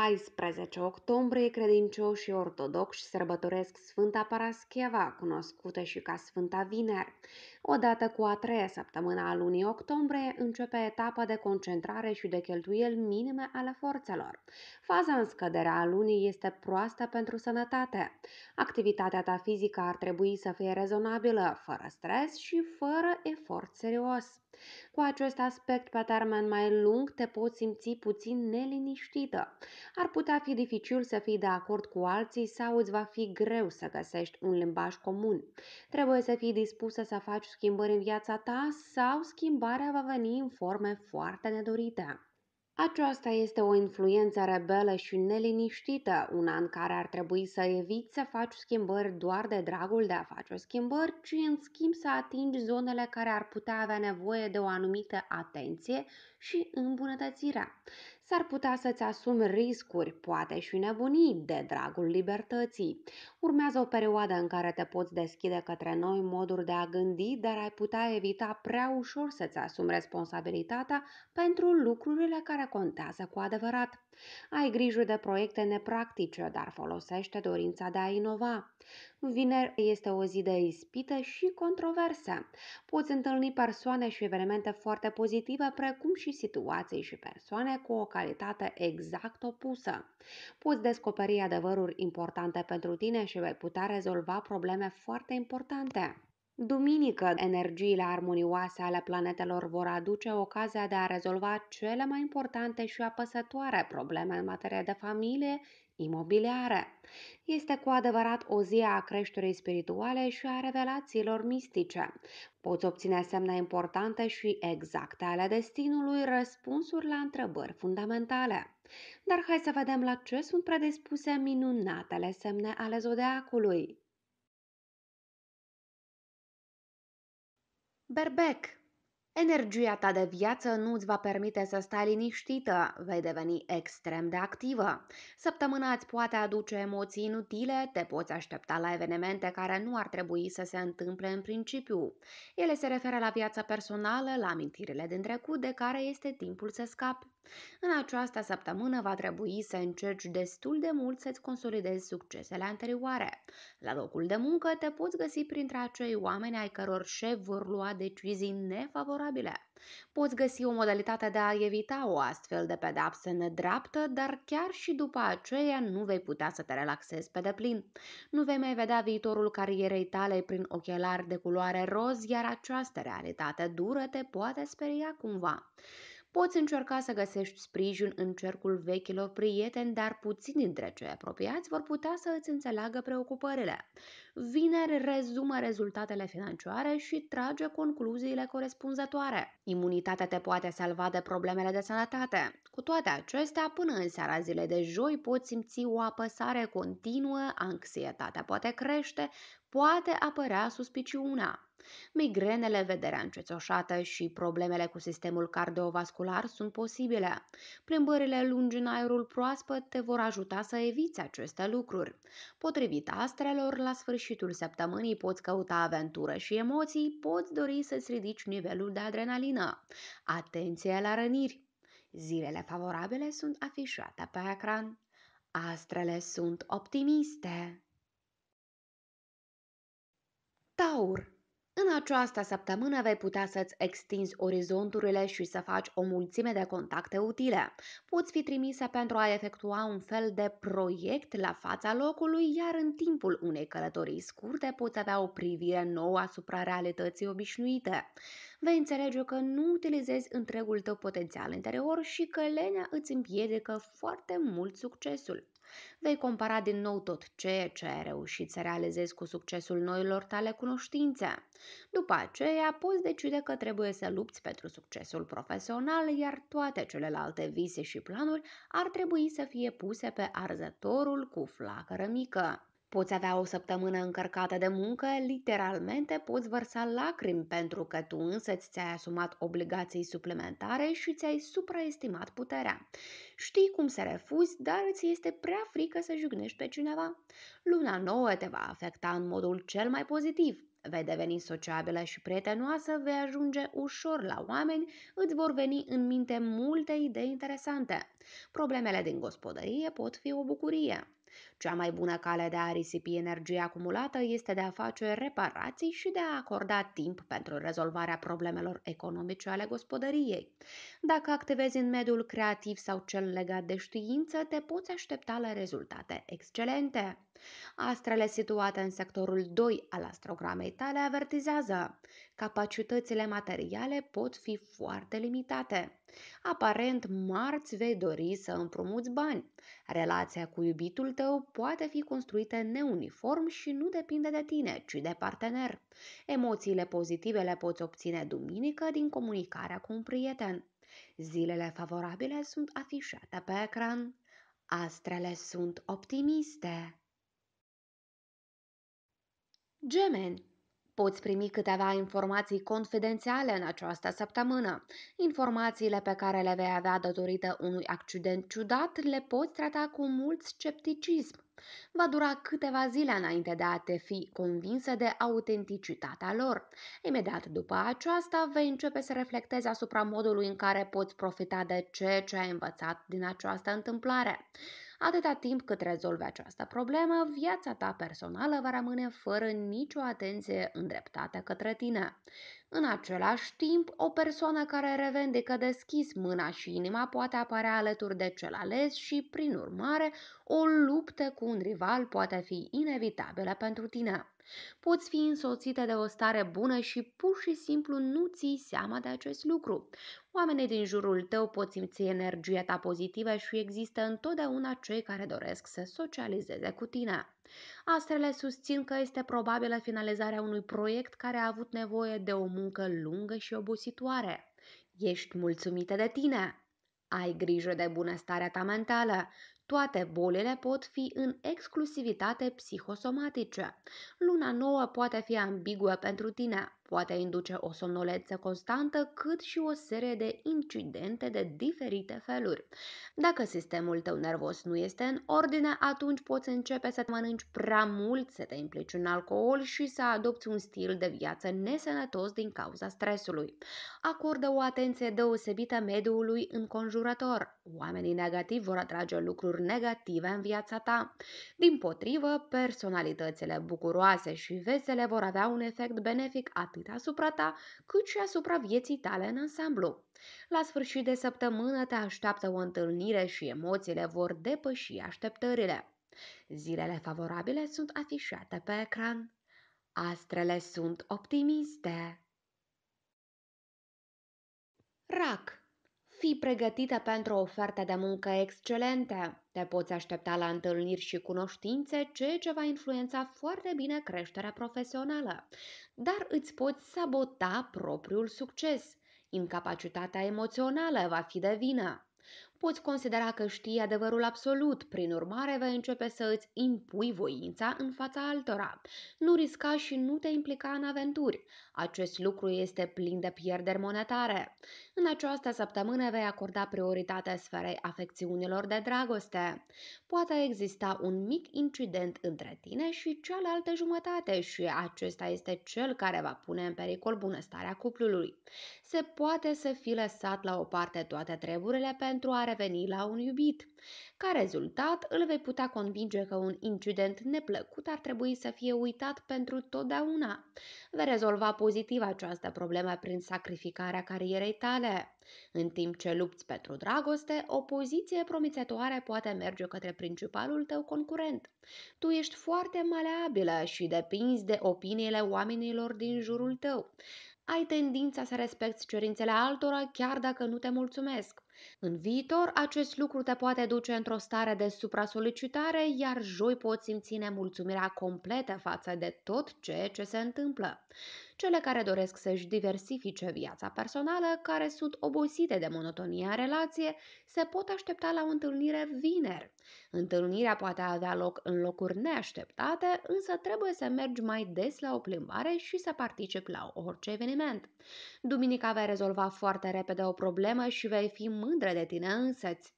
14 octombrie, credincioșii ortodoxi sărbătoresc Sfânta Parascheva, cunoscută și ca Sfânta Vineri. Odată cu a treia săptămână a lunii octombrie, începe etapa de concentrare și de cheltuieli minime ale forțelor. Faza în scădere a lunii este proastă pentru sănătate. Activitatea ta fizică ar trebui să fie rezonabilă, fără stres și fără efort serios. Cu acest aspect pe termen mai lung te poți simți puțin neliniștită ar putea fi dificil să fii de acord cu alții sau îți va fi greu să găsești un limbaj comun. Trebuie să fii dispusă să faci schimbări în viața ta sau schimbarea va veni în forme foarte nedorite. Aceasta este o influență rebelă și neliniștită, una în care ar trebui să eviți să faci schimbări doar de dragul de a face schimbări, ci în schimb să atingi zonele care ar putea avea nevoie de o anumită atenție și îmbunătățire s-ar putea să-ți asumi riscuri, poate și nebunii, de dragul libertății. Urmează o perioadă în care te poți deschide către noi moduri de a gândi, dar ai putea evita prea ușor să-ți asumi responsabilitatea pentru lucrurile care contează cu adevărat. Ai grijă de proiecte nepractice, dar folosește dorința de a inova. Vineri este o zi de ispită și controverse. Poți întâlni persoane și evenimente foarte pozitive, precum și situații și persoane cu o calitate exact opusă. Poți descoperi adevăruri importante pentru tine și vei putea rezolva probleme foarte importante. Duminică, energiile armonioase ale planetelor vor aduce ocazia de a rezolva cele mai importante și apăsătoare probleme în materie de familie, imobiliare. Este cu adevărat o zi a creșterii spirituale și a revelațiilor mistice. Poți obține semne importante și exacte ale destinului, răspunsuri la întrebări fundamentale. Dar hai să vedem la ce sunt predispuse minunatele semne ale zodiacului! Berbek Energia ta de viață nu îți va permite să stai liniștită, vei deveni extrem de activă. Săptămâna îți poate aduce emoții inutile, te poți aștepta la evenimente care nu ar trebui să se întâmple în principiu. Ele se referă la viața personală, la amintirile din trecut de care este timpul să scapi. În această săptămână va trebui să încerci destul de mult să-ți consolidezi succesele anterioare. La locul de muncă te poți găsi printre acei oameni ai căror șef vor lua decizii nefavorabile favorabile. Poți găsi o modalitate de a evita o astfel de pedapsă nedreaptă, dar chiar și după aceea nu vei putea să te relaxezi pe deplin. Nu vei mai vedea viitorul carierei tale prin ochelari de culoare roz, iar această realitate dură te poate speria cumva. Poți încerca să găsești sprijin în cercul vechilor prieteni, dar puțini dintre cei apropiați vor putea să îți înțeleagă preocupările. Vineri rezumă rezultatele financiare și trage concluziile corespunzătoare. Imunitatea te poate salva de problemele de sănătate. Cu toate acestea, până în seara zilei de joi poți simți o apăsare continuă, anxietatea poate crește, poate apărea suspiciunea. Migrenele, vederea încețoșată și problemele cu sistemul cardiovascular sunt posibile. Plimbările lungi în aerul proaspăt te vor ajuta să eviți aceste lucruri. Potrivit astrelor, la sfârșitul săptămânii poți căuta aventură și emoții, poți dori să-ți ridici nivelul de adrenalină. Atenție la răniri! Zilele favorabile sunt afișate pe ecran. Astrele sunt optimiste. Taur în această săptămână vei putea să-ți extinzi orizonturile și să faci o mulțime de contacte utile. Poți fi trimisă pentru a efectua un fel de proiect la fața locului, iar în timpul unei călătorii scurte poți avea o privire nouă asupra realității obișnuite. Vei înțelege că nu utilizezi întregul tău potențial interior și că lenea îți împiedică foarte mult succesul. Vei compara din nou tot ceea ce ai reușit să realizezi cu succesul noilor tale cunoștințe. După aceea, poți decide că trebuie să lupți pentru succesul profesional, iar toate celelalte vise și planuri ar trebui să fie puse pe arzătorul cu flacără mică. Poți avea o săptămână încărcată de muncă, literalmente poți vărsa lacrimi pentru că tu însăți ți-ai asumat obligații suplimentare și ți-ai supraestimat puterea. Știi cum să refuzi, dar îți este prea frică să jugnești pe cineva. Luna nouă te va afecta în modul cel mai pozitiv, Vei deveni sociabilă și prietenoasă, vei ajunge ușor la oameni, îți vor veni în minte multe idei interesante. Problemele din gospodărie pot fi o bucurie. Cea mai bună cale de a risipi energie acumulată este de a face reparații și de a acorda timp pentru rezolvarea problemelor economice ale gospodăriei. Dacă activezi în mediul creativ sau cel legat de știință, te poți aștepta la rezultate excelente. Astrele situate în sectorul 2 al astrogramei tale avertizează. Capacitățile materiale pot fi foarte limitate. Aparent, marți vei dori să împrumuți bani. Relația cu iubitul tău poate fi construită neuniform și nu depinde de tine, ci de partener. Emoțiile pozitive le poți obține duminică din comunicarea cu un prieten. Zilele favorabile sunt afișate pe ecran. Astrele sunt optimiste. Gemeni Poți primi câteva informații confidențiale în această săptămână. Informațiile pe care le vei avea datorită unui accident ciudat le poți trata cu mult scepticism. Va dura câteva zile înainte de a te fi convinsă de autenticitatea lor. Imediat după aceasta vei începe să reflectezi asupra modului în care poți profita de ceea ce ai învățat din această întâmplare. Atâta timp cât rezolvi această problemă, viața ta personală va rămâne fără nicio atenție îndreptată către tine. În același timp, o persoană care revendică deschis mâna și inima poate apărea alături de cel ales și, prin urmare, o luptă cu un rival poate fi inevitabilă pentru tine. Poți fi însoțită de o stare bună și pur și simplu nu ții seama de acest lucru. Oamenii din jurul tău pot simți energia ta pozitivă și există întotdeauna cei care doresc să socializeze cu tine. Astrele susțin că este probabilă finalizarea unui proiect care a avut nevoie de o muncă lungă și obositoare. Ești mulțumită de tine, ai grijă de bunăstarea ta mentală. Toate bolile pot fi în exclusivitate psihosomatice. Luna nouă poate fi ambiguă pentru tine, poate induce o somnolență constantă, cât și o serie de incidente de diferite feluri. Dacă sistemul tău nervos nu este în ordine, atunci poți începe să te mănânci prea mult, să te implici în alcool și să adopți un stil de viață nesănătos din cauza stresului. Acordă o atenție deosebită mediului înconjurător oamenii negativi vor atrage lucruri negative în viața ta. Din potrivă, personalitățile bucuroase și vesele vor avea un efect benefic atât asupra ta, cât și asupra vieții tale în ansamblu. La sfârșit de săptămână te așteaptă o întâlnire și emoțiile vor depăși așteptările. Zilele favorabile sunt afișate pe ecran. Astrele sunt optimiste. RAC fii pregătită pentru o ofertă de muncă excelente. Te poți aștepta la întâlniri și cunoștințe, ceea ce va influența foarte bine creșterea profesională. Dar îți poți sabota propriul succes. Incapacitatea emoțională va fi de vină. Poți considera că știi adevărul absolut, prin urmare vei începe să îți impui voința în fața altora. Nu risca și nu te implica în aventuri. Acest lucru este plin de pierderi monetare. În această săptămână vei acorda prioritate sferei afecțiunilor de dragoste. Poate exista un mic incident între tine și cealaltă jumătate și acesta este cel care va pune în pericol bunăstarea cuplului. Se poate să fi lăsat la o parte toate treburile pentru a reveni la un iubit. Ca rezultat, îl vei putea convinge că un incident neplăcut ar trebui să fie uitat pentru totdeauna. Vei rezolva pozitiv această problemă prin sacrificarea carierei tale tale. În timp ce lupți pentru dragoste, o poziție promițătoare poate merge către principalul tău concurent. Tu ești foarte maleabilă și depinzi de opiniile oamenilor din jurul tău. Ai tendința să respecti cerințele altora chiar dacă nu te mulțumesc. În viitor, acest lucru te poate duce într-o stare de supra-solicitare, iar joi poți simți nemulțumirea completă față de tot ceea ce se întâmplă. Cele care doresc să-și diversifice viața personală, care sunt obosite de monotonia în relație, se pot aștepta la o întâlnire vineri. Întâlnirea poate avea loc în locuri neașteptate, însă trebuie să mergi mai des la o plimbare și să participi la orice eveniment. Duminica vei rezolva foarte repede o problemă și vei fi mândră de tine însăți.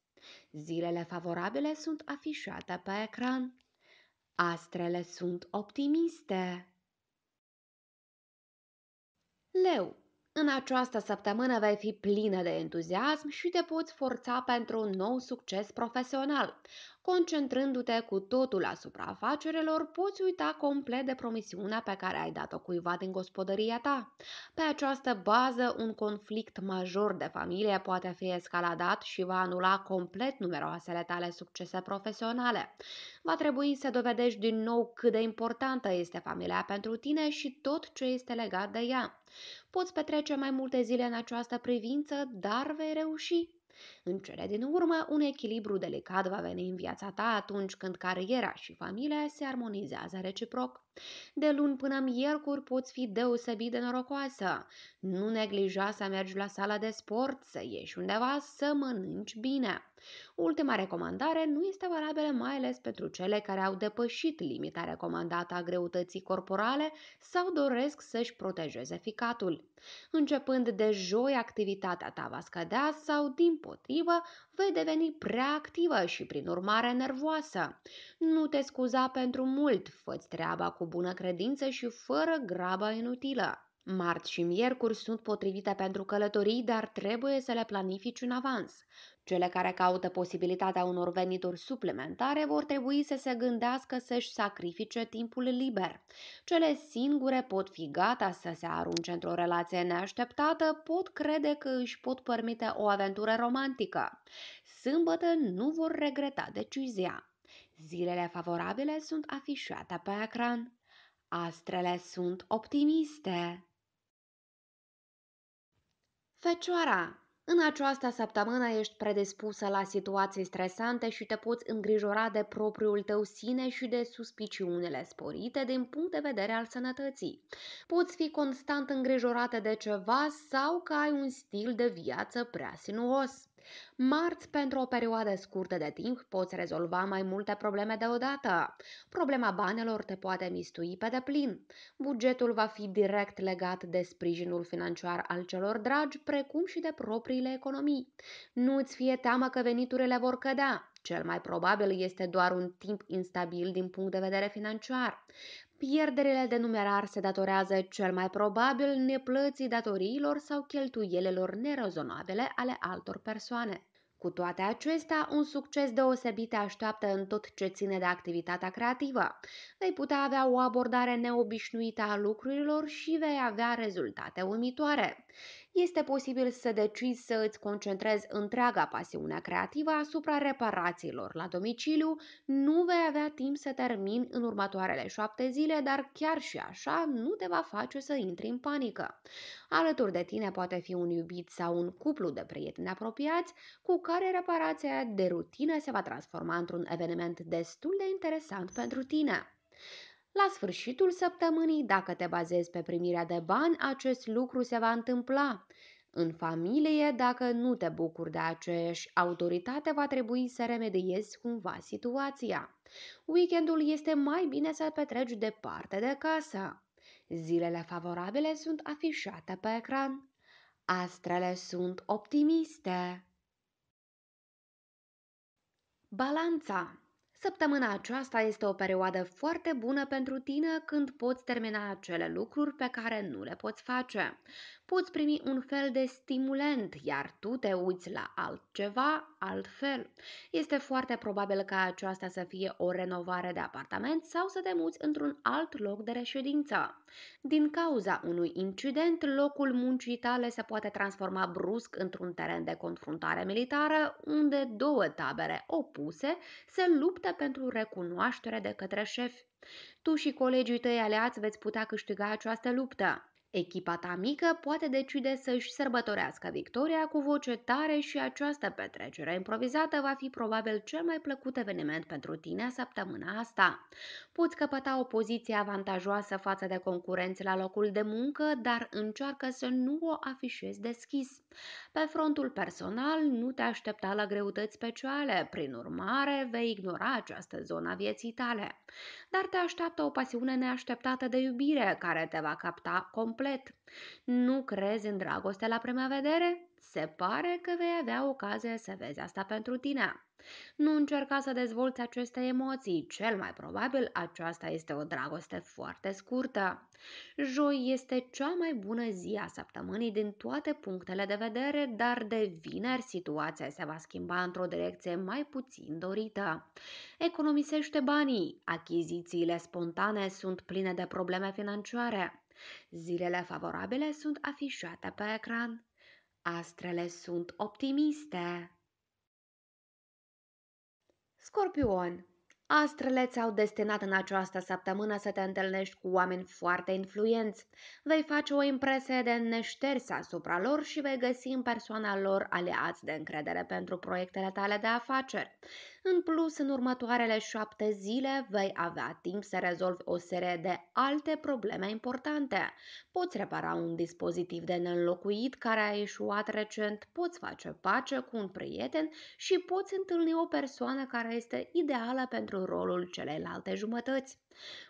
Zilele favorabile sunt afișate pe ecran. Astrele sunt optimiste. Leu în această săptămână vei fi plină de entuziasm și te poți forța pentru un nou succes profesional. Concentrându-te cu totul asupra afacerilor, poți uita complet de promisiunea pe care ai dat-o cuiva din gospodăria ta. Pe această bază, un conflict major de familie poate fi escaladat și va anula complet numeroasele tale succese profesionale. Va trebui să dovedești din nou cât de importantă este familia pentru tine și tot ce este legat de ea. Poți petrece mai multe zile în această privință, dar vei reuși. În cele din urmă, un echilibru delicat va veni în viața ta atunci când cariera și familia se armonizează reciproc. De luni până miercuri poți fi deosebit de norocoasă. Nu neglija să mergi la sala de sport, să ieși undeva, să mănânci bine. Ultima recomandare nu este valabilă mai ales pentru cele care au depășit limita recomandată a greutății corporale sau doresc să-și protejeze ficatul. Începând de joi, activitatea ta va scădea sau, din potrivă, vei deveni prea activă și, prin urmare, nervoasă. Nu te scuza pentru mult, fă treaba cu bună credință și fără graba inutilă. Marți și miercuri sunt potrivite pentru călătorii, dar trebuie să le planifici în avans. Cele care caută posibilitatea unor venituri suplimentare vor trebui să se gândească să-și sacrifice timpul liber. Cele singure pot fi gata să se arunce într-o relație neașteptată, pot crede că își pot permite o aventură romantică. Sâmbătă nu vor regreta decizia. Zilele favorabile sunt afișate pe ecran. Astrele sunt optimiste. Fecioara, în această săptămână ești predispusă la situații stresante și te poți îngrijora de propriul tău sine și de suspiciunile sporite din punct de vedere al sănătății. Poți fi constant îngrijorată de ceva sau că ai un stil de viață prea sinuos. Marți, pentru o perioadă scurtă de timp, poți rezolva mai multe probleme deodată. Problema banelor te poate mistui pe deplin. Bugetul va fi direct legat de sprijinul financiar al celor dragi, precum și de propriile economii. Nu-ți fie teamă că veniturile vor cădea, cel mai probabil este doar un timp instabil din punct de vedere financiar. Pierderile de numerar se datorează cel mai probabil neplății datoriilor sau cheltuielelor nerezonabile ale altor persoane. Cu toate acestea, un succes deosebit te așteaptă în tot ce ține de activitatea creativă. Vei putea avea o abordare neobișnuită a lucrurilor și vei avea rezultate uimitoare este posibil să decizi să îți concentrezi întreaga pasiunea creativă asupra reparațiilor la domiciliu, nu vei avea timp să termin în următoarele șapte zile, dar chiar și așa nu te va face să intri în panică. Alături de tine poate fi un iubit sau un cuplu de prieteni apropiați cu care reparația de rutină se va transforma într-un eveniment destul de interesant pentru tine. La sfârșitul săptămânii, dacă te bazezi pe primirea de bani, acest lucru se va întâmpla. În familie, dacă nu te bucuri de aceeași autoritate, va trebui să remediezi cumva situația. Weekendul este mai bine să-l petreci departe de casă. Zilele favorabile sunt afișate pe ecran. Astrele sunt optimiste. Balanța Săptămâna aceasta este o perioadă foarte bună pentru tine când poți termina acele lucruri pe care nu le poți face poți primi un fel de stimulent, iar tu te uiți la altceva altfel. Este foarte probabil ca aceasta să fie o renovare de apartament sau să te muți într-un alt loc de reședință. Din cauza unui incident, locul muncii tale se poate transforma brusc într-un teren de confruntare militară, unde două tabere opuse se luptă pentru recunoaștere de către șefi. Tu și colegii tăi aleați veți putea câștiga această luptă. Echipa ta mică poate decide să-și sărbătorească victoria cu voce tare și această petrecere improvizată va fi probabil cel mai plăcut eveniment pentru tine săptămâna asta. Poți căpăta o poziție avantajoasă față de concurenți la locul de muncă, dar încearcă să nu o afișezi deschis. Pe frontul personal, nu te aștepta la greutăți speciale, prin urmare vei ignora această zonă a vieții tale. Dar te așteaptă o pasiune neașteptată de iubire care te va capta complet complet. Nu crezi în dragoste la prima vedere? Se pare că vei avea ocazie să vezi asta pentru tine. Nu încerca să dezvolți aceste emoții, cel mai probabil aceasta este o dragoste foarte scurtă. Joi este cea mai bună zi a săptămânii din toate punctele de vedere, dar de vineri situația se va schimba într-o direcție mai puțin dorită. Economisește banii, achizițiile spontane sunt pline de probleme financiare. Zilele favorabile sunt afișate pe ecran. Astrele sunt optimiste. Scorpion, Astrele ți-au destinat în această săptămână să te întâlnești cu oameni foarte influenți. Vei face o impresie de neșters asupra lor și vei găsi în persoana lor aliați de încredere pentru proiectele tale de afaceri. În plus, în următoarele șapte zile vei avea timp să rezolvi o serie de alte probleme importante. Poți repara un dispozitiv de neînlocuit care a ieșuat recent, poți face pace cu un prieten și poți întâlni o persoană care este ideală pentru rolul celelalte jumătăți.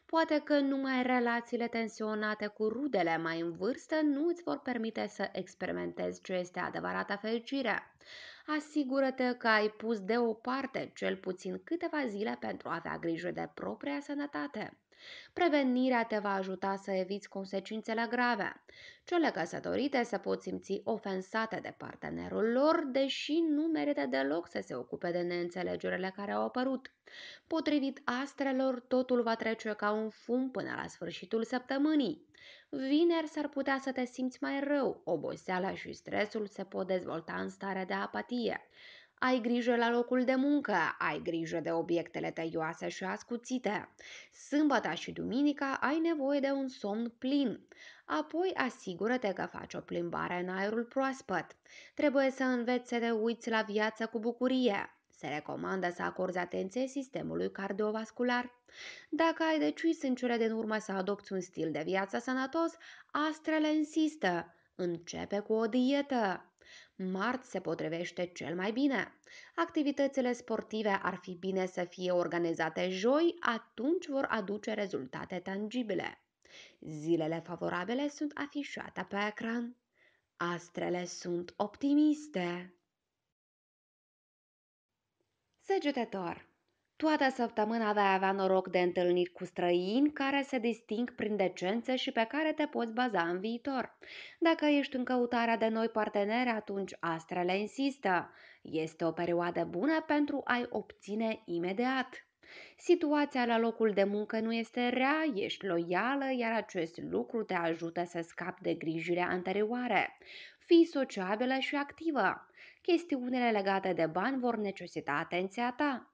Poate că numai relațiile tensionate cu rudele mai în vârstă nu îți vor permite să experimentezi ce este adevărata fericire asigură-te că ai pus deoparte cel puțin câteva zile pentru a avea grijă de propria sănătate. Prevenirea te va ajuta să eviți consecințele grave. Cele căsătorite se pot simți ofensate de partenerul lor, deși nu merită deloc să se ocupe de neînțelegerile care au apărut. Potrivit astrelor, totul va trece ca un fum până la sfârșitul săptămânii. Vineri s-ar putea să te simți mai rău, oboseala și stresul se pot dezvolta în stare de apatie. Ai grijă la locul de muncă, ai grijă de obiectele tăioase și ascuțite. Sâmbata și duminica ai nevoie de un somn plin. Apoi asigură-te că faci o plimbare în aerul proaspăt. Trebuie să înveți să te uiți la viață cu bucurie. Se recomandă să acorzi atenție sistemului cardiovascular. Dacă ai decis în cele din urmă să adopți un stil de viață sănătos, astrele insistă. Începe cu o dietă. Marți se potrivește cel mai bine. Activitățile sportive ar fi bine să fie organizate joi, atunci vor aduce rezultate tangibile. Zilele favorabile sunt afișate pe ecran. Astrele sunt optimiste. Săgetător Toată săptămâna vei avea noroc de întâlniri cu străini care se disting prin decență și pe care te poți baza în viitor. Dacă ești în căutarea de noi parteneri, atunci astrele insistă. Este o perioadă bună pentru a-i obține imediat. Situația la locul de muncă nu este rea, ești loială, iar acest lucru te ajută să scapi de grijile anterioare. Fii sociabilă și activă chestiunile legate de bani vor necesita atenția ta.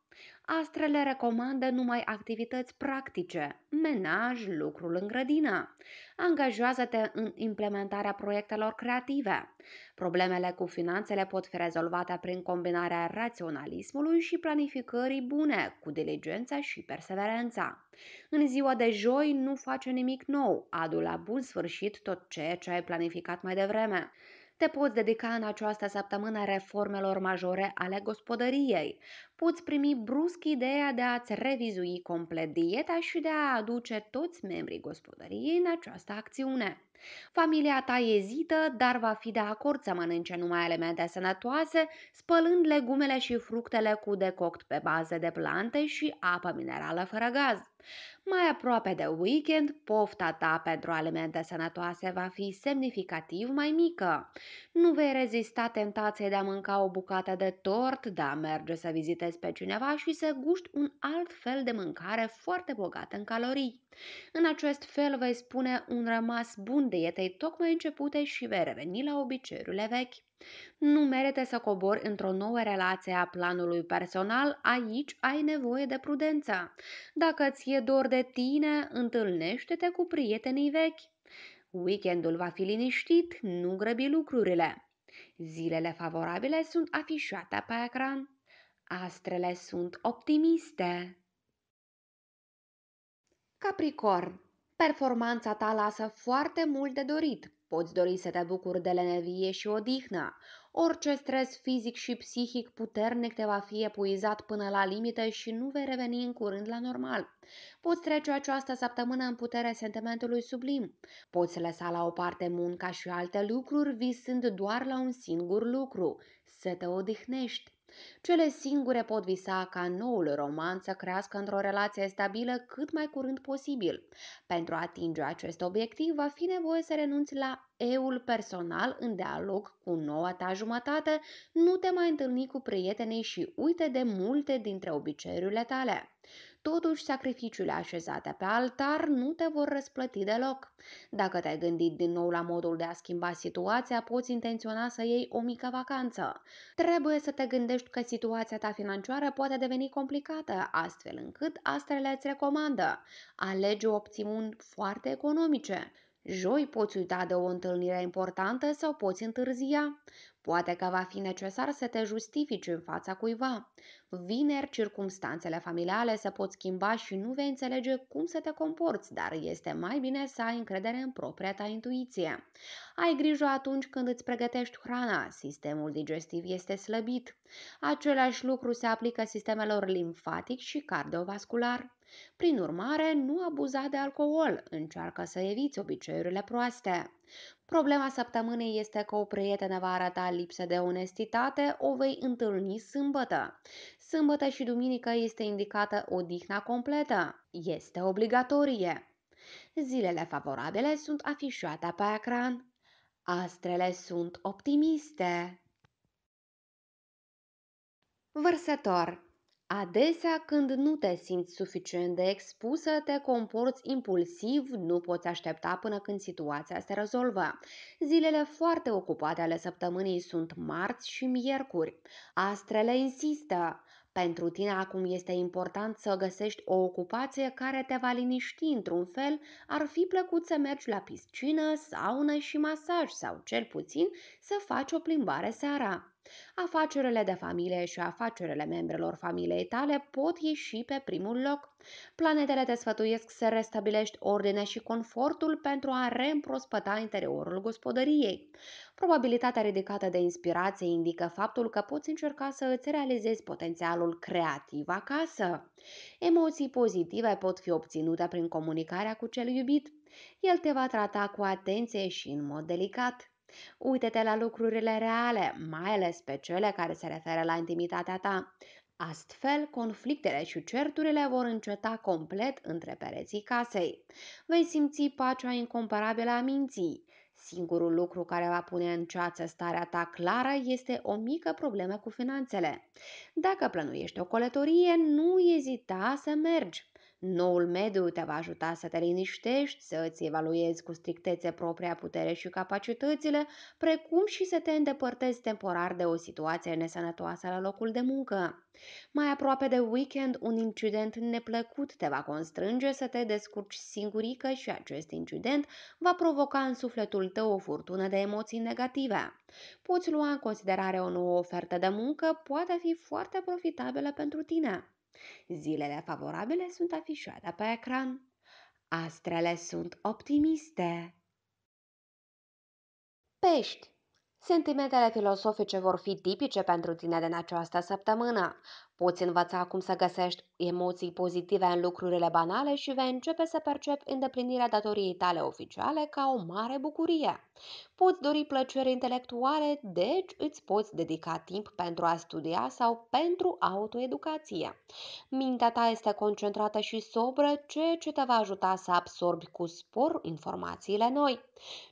Astrele recomandă numai activități practice, menaj, lucrul în grădină. Angajează-te în implementarea proiectelor creative. Problemele cu finanțele pot fi rezolvate prin combinarea raționalismului și planificării bune, cu diligența și perseverența. În ziua de joi nu face nimic nou, adu la bun sfârșit tot ceea ce ai planificat mai devreme. Te poți dedica în această săptămână reformelor majore ale gospodăriei. Poți primi brusc ideea de a-ți revizui complet dieta și de a aduce toți membrii gospodăriei în această acțiune. Familia ta ezită, dar va fi de acord să mănânce numai elemente sănătoase, spălând legumele și fructele cu decoct pe bază de plante și apă minerală fără gaz. Mai aproape de weekend, pofta ta pentru alimente sănătoase va fi semnificativ mai mică. Nu vei rezista tentației de a mânca o bucată de tort, de a merge să vizitezi pe cineva și să guști un alt fel de mâncare foarte bogată în calorii. În acest fel vei spune un rămas bun dietei tocmai începute și vei reveni la obiceiurile vechi. Nu merită să cobori într-o nouă relație a planului personal, aici ai nevoie de prudență. Dacă ți-e dor de tine, întâlnește-te cu prietenii vechi. Weekendul va fi liniștit, nu grăbi lucrurile. Zilele favorabile sunt afișate pe ecran. Astrele sunt optimiste. Capricorn, performanța ta lasă foarte mult de dorit. Poți dori să te bucuri de lenevie și odihnă. Orice stres fizic și psihic puternic te va fi epuizat până la limite și nu vei reveni în curând la normal. Poți trece această săptămână în putere sentimentului sublim. Poți lăsa la o parte munca și alte lucruri visând doar la un singur lucru, să te odihnești. Cele singure pot visa ca noul roman să crească într-o relație stabilă cât mai curând posibil. Pentru a atinge acest obiectiv, va fi nevoie să renunți la eul personal în dialog cu noua ta jumătate, nu te mai întâlni cu prietenii și uite de multe dintre obiceiurile tale. Totuși, sacrificiile așezate pe altar nu te vor răsplăti deloc. Dacă te-ai gândit din nou la modul de a schimba situația, poți intenționa să iei o mică vacanță. Trebuie să te gândești că situația ta financiară poate deveni complicată, astfel încât astrele îți recomandă. Alege opțiuni foarte economice. Joi poți uita de o întâlnire importantă sau poți întârzia. Poate că va fi necesar să te justifici în fața cuiva. Vineri, circumstanțele familiale se pot schimba și nu vei înțelege cum să te comporți, dar este mai bine să ai încredere în propria ta intuiție. Ai grijă atunci când îți pregătești hrana, sistemul digestiv este slăbit. Același lucru se aplică sistemelor limfatic și cardiovascular. Prin urmare, nu abuza de alcool, încearcă să eviți obiceiurile proaste. Problema săptămânii este că o prietenă va arăta lipsă de onestitate, o vei întâlni sâmbătă. Sâmbătă și duminică este indicată odihna completă. Este obligatorie. Zilele favorabile sunt afișate pe ecran. Astrele sunt optimiste. Vărsător Adesea, când nu te simți suficient de expusă, te comporți impulsiv, nu poți aștepta până când situația se rezolvă. Zilele foarte ocupate ale săptămânii sunt marți și miercuri. Astrele insistă. Pentru tine acum este important să găsești o ocupație care te va liniști într-un fel, ar fi plăcut să mergi la piscină, saună și masaj sau cel puțin să faci o plimbare seara. Afacerile de familie și afacerile membrelor familiei tale pot ieși pe primul loc. Planetele te sfătuiesc să restabilești ordinea și confortul pentru a reîmprospăta interiorul gospodăriei. Probabilitatea ridicată de inspirație indică faptul că poți încerca să îți realizezi potențialul creativ acasă. Emoții pozitive pot fi obținute prin comunicarea cu cel iubit. El te va trata cu atenție și în mod delicat. Uită-te la lucrurile reale, mai ales pe cele care se referă la intimitatea ta. Astfel, conflictele și certurile vor înceta complet între pereții casei. Vei simți pacea incomparabilă a minții. Singurul lucru care va pune în ceață starea ta clară este o mică problemă cu finanțele. Dacă plănuiești o călătorie, nu ezita să mergi. Noul mediu te va ajuta să te liniștești, să îți evaluezi cu strictețe propria putere și capacitățile, precum și să te îndepărtezi temporar de o situație nesănătoasă la locul de muncă. Mai aproape de weekend, un incident neplăcut te va constrânge să te descurci singurică și acest incident va provoca în sufletul tău o furtună de emoții negative. Poți lua în considerare o nouă ofertă de muncă, poate fi foarte profitabilă pentru tine. Zilele favorabile sunt afișate pe ecran. Astrele sunt optimiste. Pești Sentimentele filosofice vor fi tipice pentru tine din această săptămână. Poți învăța cum să găsești emoții pozitive în lucrurile banale și vei începe să percepi îndeplinirea datoriei tale oficiale ca o mare bucurie. Poți dori plăceri intelectuale, deci îți poți dedica timp pentru a studia sau pentru autoeducație. Mintea ta este concentrată și sobră, ceea ce te va ajuta să absorbi cu spor informațiile noi.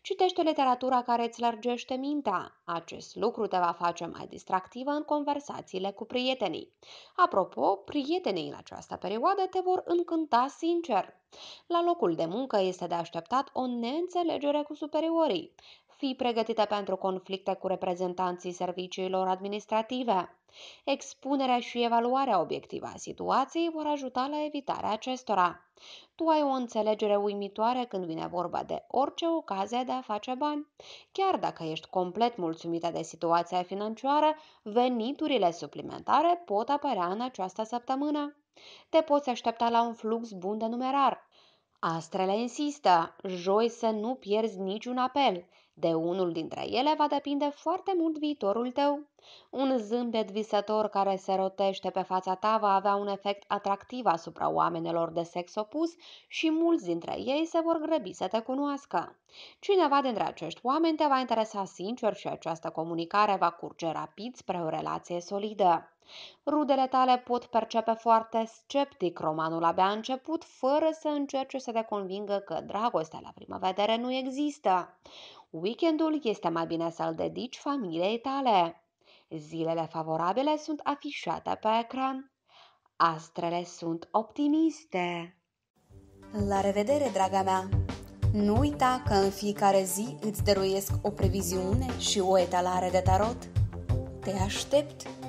Citește literatura care îți lărgește mintea. Acest lucru te va face mai distractivă în conversațiile cu prietenii. Apropo, prietenii la această perioadă te vor încânta sincer. La locul de muncă este de așteptat o neînțelegere cu superiorii. Fii pregătită pentru conflicte cu reprezentanții serviciilor administrative. Expunerea și evaluarea obiectivă a situației vor ajuta la evitarea acestora. Tu ai o înțelegere uimitoare când vine vorba de orice ocazie de a face bani. Chiar dacă ești complet mulțumită de situația financiară, veniturile suplimentare pot apărea în această săptămână. Te poți aștepta la un flux bun de numerar. Astrele insistă, joi să nu pierzi niciun apel. De unul dintre ele va depinde foarte mult viitorul tău. Un zâmbet visător care se rotește pe fața ta va avea un efect atractiv asupra oamenilor de sex opus și mulți dintre ei se vor grăbi să te cunoască. Cineva dintre acești oameni te va interesa sincer și această comunicare va curge rapid spre o relație solidă. Rudele tale pot percepe foarte sceptic romanul abia început, fără să încerce să te convingă că dragostea la prima vedere nu există. Weekendul este mai bine să-l dedici familiei tale. Zilele favorabile sunt afișate pe ecran. Astrele sunt optimiste. La revedere, draga mea! Nu uita că în fiecare zi îți dăruiesc o previziune și o etalare de tarot. Te aștept!